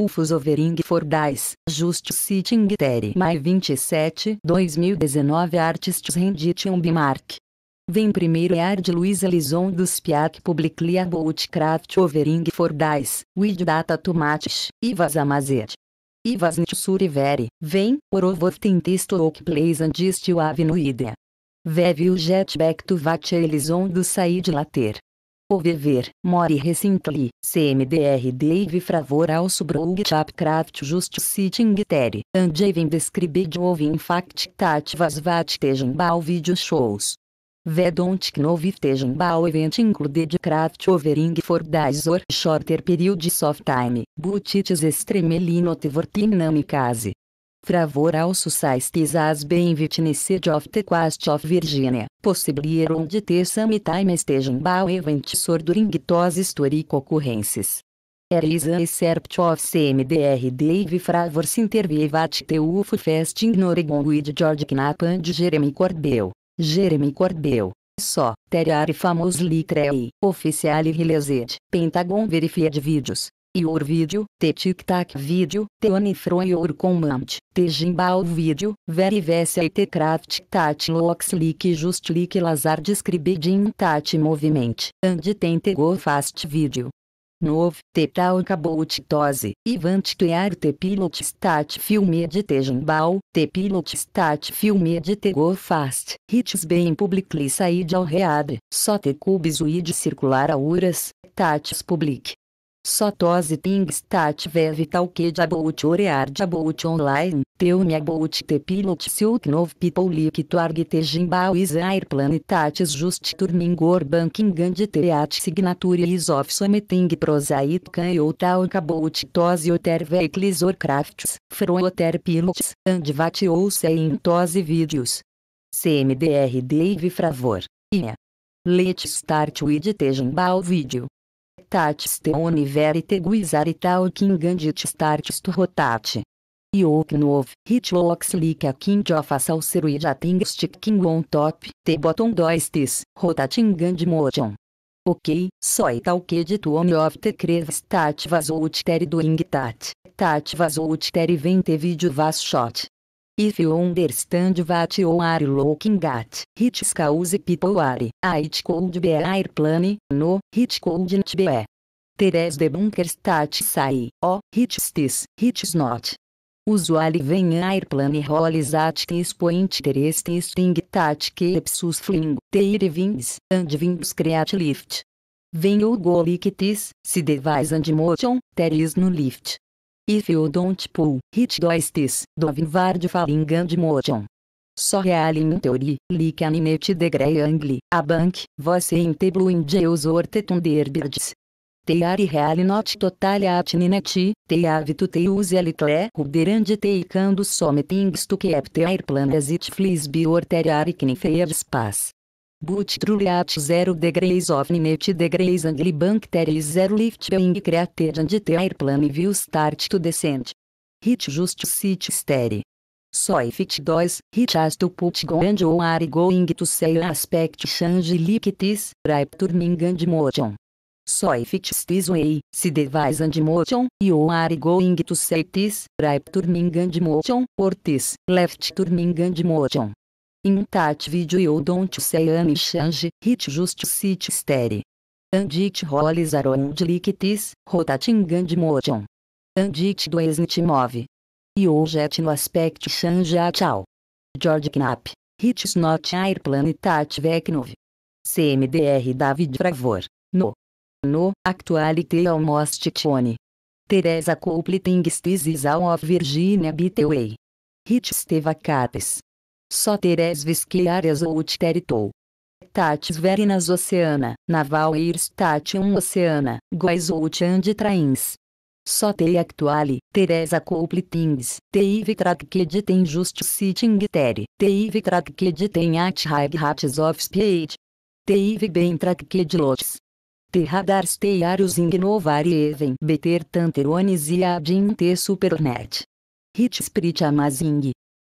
UFOS Overing for Dice, Just Sitting Terry Mai 27, 2019 Artists Rendition Bimark. Vem primeiro é de Luiz Elison dos Piac Publicly About Craft Overing for Dice, With Data Tomates, Ivas Amazet. Ivas Nitsuriveri, vem, Orovov Tintisto Ok Plays and no idea. Veve o Jetback to Vat Elison do Said Later o viver, more recently, CMDR Dave Fravor also broke Chapcraft just sitting there, and even described of in fact that was what Tejambal video shows. The don't know if Tejambal event included craft overing for days or shorter periods of time, but it is extremely not worth in case fravor ao societies as being witnessed of the quest of Virginia, possibilieron de ter some time staging bao events or during those historic occurrences. There an excerpt of CMDR Dave Fravor se at the UFO Fest in Oregon with George Knapp and Jeremy Corbell. Jeremy Corbell. Só, so, there are famous oficial e Pentagon Pentagon de vídeos your vídeo, te tic-tac vídeo te one from your command, te gimbal video, very vessa e te craft tat lox leak just leak lazar described tat moviment, and tem te go fast video. Nov, te tal acabou titose, Ivan tear te pilot stat filme de te gimbal, te pilot stat filme de te go fast, hits bem publicly said ao read, só te cubes weed circular auras, tats public, Sotose Pingstat Vevitalke Jabot Orear Jabot Online, Teumi Abot Tepilot Silknov Pipolik Tuargte Jimbao Isair Planetatis Just Turmingor banking and Teat Signature Is of Someting Prosaic Canhotal Cabot Tose Oter crafts Fro Oter Pilots, Andvat ou Seintose Vídeos. CMDR Dave Fravor. INA. Let Start with Tejimbao Video tatis te onivere te guizare tau kingandit startis tu novo Ioknov, Hitloxlica King of Assalceruida Tingstic King on top, te bottom doistis, rotatingand motion. Ok, só e tal que de tu homem of te creves tat vazou do doing tat, tat vazou uteri vem te vídeo vas shot. If you understand what you are looking at, it cause people are, it could be airplane, no, it couldn't be. Teres de bunker stat sai, o, oh, it's this, it's not. Usually vem airplane rolls at this point interest sting tat kepsus fling, teire wings, and wings create lift. Vem o goliktis, se devise and motion, there is no lift. If you don't tipo, pull, hit dois tis, do avinvar de motion. Só realim teori, que animete de grey angle, a bank, voce in te blue in jails or te thunderbirds. Teari reali not totalia atnineti, te avitu te use alitre ruderande te icando sometings to keep te airplanes it flis bi or teriari knifeer spas. But truly at 0 degrees of net degrees and bank there is 0 lift being created and the airplane will start to descend. Hit just sit steady. So if it does, hit has to put go and you are going to say aspect change liquids right turning and motion. So if it stays way, se device and motion, you are going to say this, right turning and motion, or this, left turning and motion. In tat video you don't say any change, hit just sit stare. And it rolls around like this, rotating and motion. And it doesn't move. You jet no aspect change at all. George Knapp, hits not airplane tat vecnov. CMDR David Fravor. No. No, actuality almost tone. Teresa Coupleting This is all of Virginia Bitway. Hit Steva Capes. Só soteres visquiárias ou uteritou. Tatis verinas oceana, naval irs tatium oceana, guais ou de trains. Só te actuali Teresa Couplitings, teive tem in justiciting teri, teive de tem at hagratis of spieit, teive ben tracquedilotes. Terradars teiarius ignovare even beter tanterones e adinte supernet. Hit sprit amazing,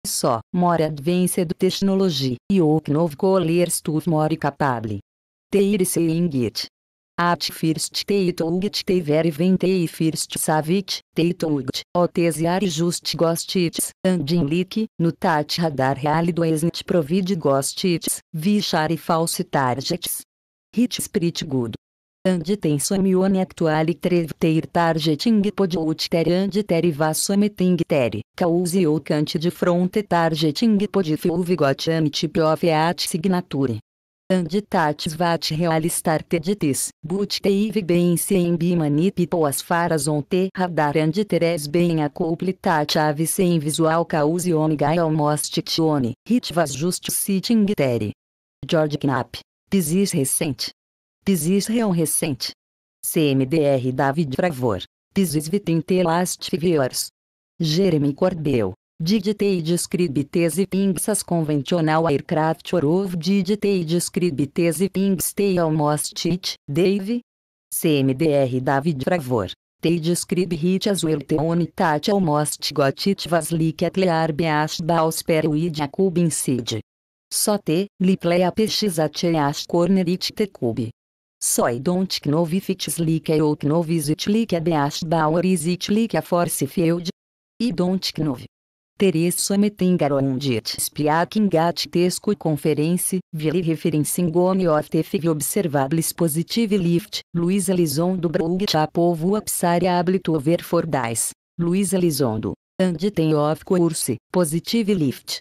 só mora more advanced technology, yok nov collier stuff more capable. Teir se ingit. At first teitougit te very e te first savit, teitougit, e just gostits, andin lik, no tat radar do esnit provid gostits, vichar e falsi targets. Hit spirit good and tension somione actually treveteir targeting podouteriand terivassometing teri, cause ou de fronte targeting podfiuve got amity of signature. And tatis vat real starteditis, but teive bem se em pipo as faras on te radar andi teres bem acouple ave sem visual causi omega almostitione, hit vas just sitting teri. George Knapp. Pisis recente. PIS Israel recente. CMDR David Fravor. PIS Svitinte Last Jeremy Corbeu. Digitaid Scribtes e Pingsas convencional Aircraft Orov Digitaid Scribtes e Pingstei Almost It, Dave. CMDR David Fravor. Teid scrib hit azuel teon tat almost got it vaslik atlear baus balsperuid acub incide. Só te, liplea px ateash corner it te cube. Soi don't know if it's like or know is it like a beast or is it like a force field? I don't know. Teresso Metengar on it speaking at Tesco conference, via referencing on your TV observables positive lift, Luiz Elizondo Brug Chapovo Apsariable to over for dice, Luiz Elizondo, and ten of course, positive lift.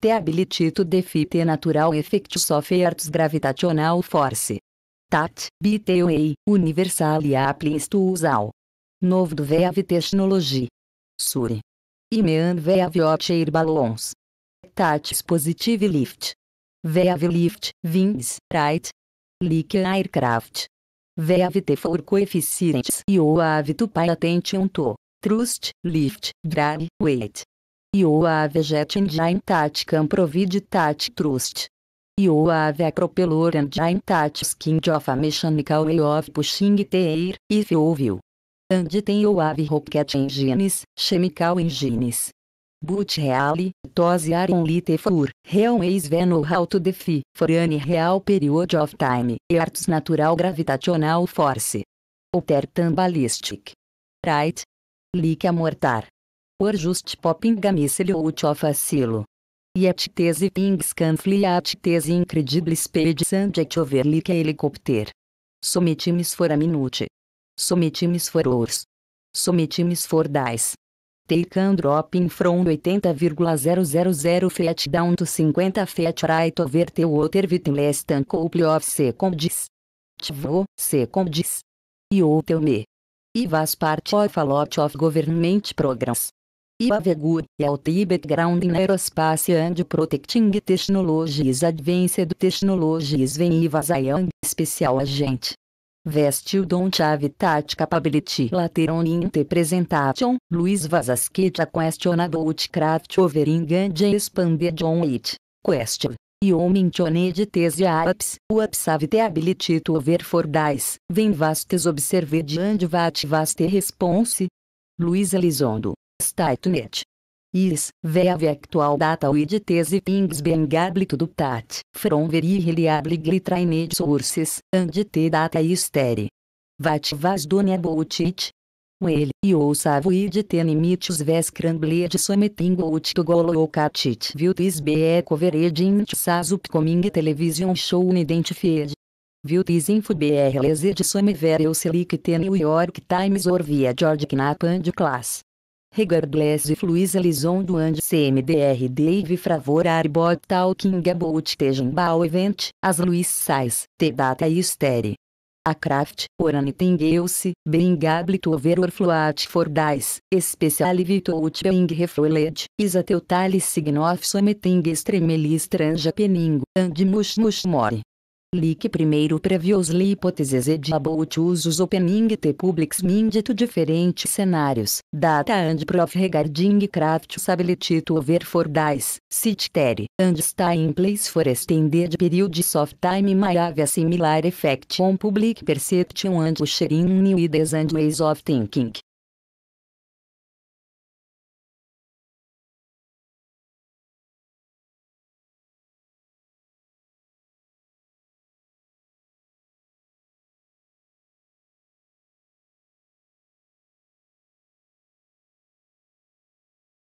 The ability to defeat natural effect of Earth's gravitational force, TAT, BTOA, Universal e Appliance to Usal. Novo do VEAV Technology. Suri. IMEAN VEAV Air Ballons. TAT Positive Lift. VEAV Lift, Wings, Right. Liquid Aircraft. VEAVT for Coefficients IOAV to Pay Attention to. Trust, Lift, Drag, Weight. IOAV Jet Engine Tacticam Provid Tat Trust you have a and giant touch kind of a mechanical way of pushing tear air, if you will. And then you have rocket engines, chemical engines. But really, those are only the four, railways when how to defy, for any real period of time, Earth's natural gravitational force. Opertan ballistic. Right? Like a mortar. Or just popping a missile out of a silo. Yet tese pings can fly at tese incredible speed and jet over like a helicopter. Some for a minute. Somitimes for hours. Some for days. Take and in from 80,000 feet down to 50 feet right over the water within less than couple of seconds. Tvo, seconds. You tell me. E was part of a lot of government programs. IAVGU, é Tibet ground in Aerospace and Protecting Technologies Advanced Technologies Venivas Young é Special Agent. Vestil don't have that capability later on in the presentation, Luis Vazasqueta questioned about craft overing and expanded on it. Question. You mentioned these apps, o have te ability to over for dice, vastes observe de and vat vaste response. Luiz Elizondo. Statnet. Is, have actual data with these pings being able to duptat, from very reliably trained sources, and the data is there. What was done about it? Well, you have with the limits ve scrambled something out to go look at it. Will this be covered in its upcoming television show unidentified. Viu this info BR lesed some selic selected New York Times or via George Knapp and class regardless if Luiz Elizondo and CMDR Dave Fravor are talking about Tejambal event, as Luiz Sais Tebata data is A craft, orani anything else, being able to overflow for dice, especially without being refloated, is a total sign of something extremely strange happening, and much much more. Lique primeiro previously hipóteses de about usos opening the public's mind diferentes diferente cenários, data and proof regarding craft ability to over for dice, Terry and stay in place for extended periods soft time may have a similar effect on public perception and sharing new ideas and ways of thinking.